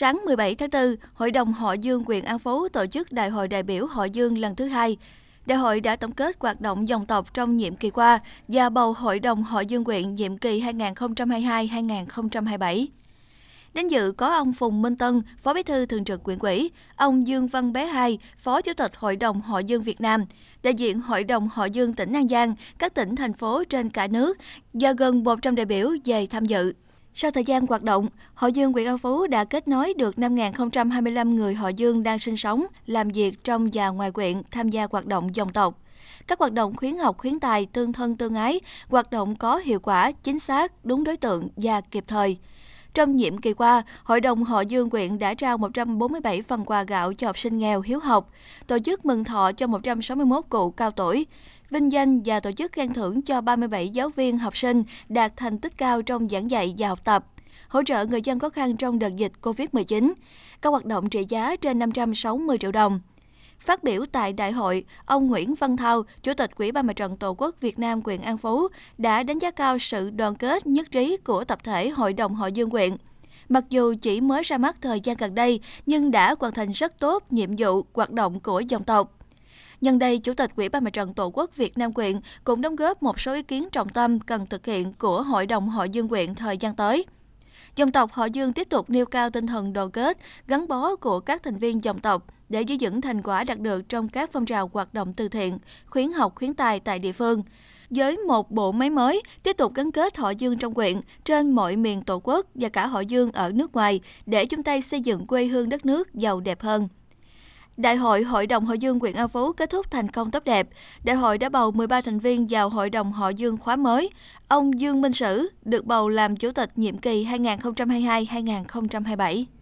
Sáng 17 tháng 4, Hội đồng Họ Dương quyền An Phú tổ chức Đại hội đại biểu Họ Dương lần thứ hai. Đại hội đã tổng kết hoạt động dòng tộc trong nhiệm kỳ qua và bầu Hội đồng Họ Dương quyện nhiệm kỳ 2022-2027. Đến dự có ông Phùng Minh Tân, Phó Bí thư Thường trực Quyện ủy, ông Dương Văn Bé Hai, Phó Chủ tịch Hội đồng Hội Dương Việt Nam, đại diện Hội đồng Hội Dương tỉnh An Giang, các tỉnh, thành phố trên cả nước và gần 100 đại biểu về tham dự. Sau thời gian hoạt động, Hội Dương huyện An Phú đã kết nối được 5.025 người Hội Dương đang sinh sống, làm việc trong và ngoài huyện tham gia hoạt động dòng tộc. Các hoạt động khuyến học khuyến tài tương thân tương ái, hoạt động có hiệu quả, chính xác, đúng đối tượng và kịp thời. Trong nhiệm kỳ qua, Hội đồng Họ Dương quyện đã trao 147 phần quà gạo cho học sinh nghèo hiếu học, tổ chức mừng thọ cho 161 cụ cao tuổi, vinh danh và tổ chức khen thưởng cho 37 giáo viên học sinh đạt thành tích cao trong giảng dạy và học tập hỗ trợ người dân khó khăn trong đợt dịch COVID-19, các hoạt động trị giá trên 560 triệu đồng. Phát biểu tại đại hội, ông Nguyễn Văn Thao, Chủ tịch Quỹ ban mặt trận Tổ quốc Việt Nam quyền An Phú, đã đánh giá cao sự đoàn kết nhất trí của tập thể Hội đồng Hội Dương quyện. Mặc dù chỉ mới ra mắt thời gian gần đây, nhưng đã hoàn thành rất tốt nhiệm vụ hoạt động của dòng tộc. Nhân đây, Chủ tịch quỹ ban Mặt trận Tổ quốc Việt Nam quyện cũng đóng góp một số ý kiến trọng tâm cần thực hiện của Hội đồng Hội dương quyện thời gian tới. Dòng tộc họ Dương tiếp tục nêu cao tinh thần đoàn kết, gắn bó của các thành viên dòng tộc để giữ vững thành quả đạt được trong các phong trào hoạt động từ thiện, khuyến học khuyến tài tại địa phương. Với một bộ máy mới, tiếp tục gắn kết họ Dương trong quyện, trên mọi miền Tổ quốc và cả họ Dương ở nước ngoài để chung tay xây dựng quê hương đất nước giàu đẹp hơn. Đại hội Hội đồng Hội Dương huyện An Phú kết thúc thành công tốt đẹp. Đại hội đã bầu 13 thành viên vào Hội đồng Hội Dương khóa mới. Ông Dương Minh Sử được bầu làm chủ tịch nhiệm kỳ 2022-2027.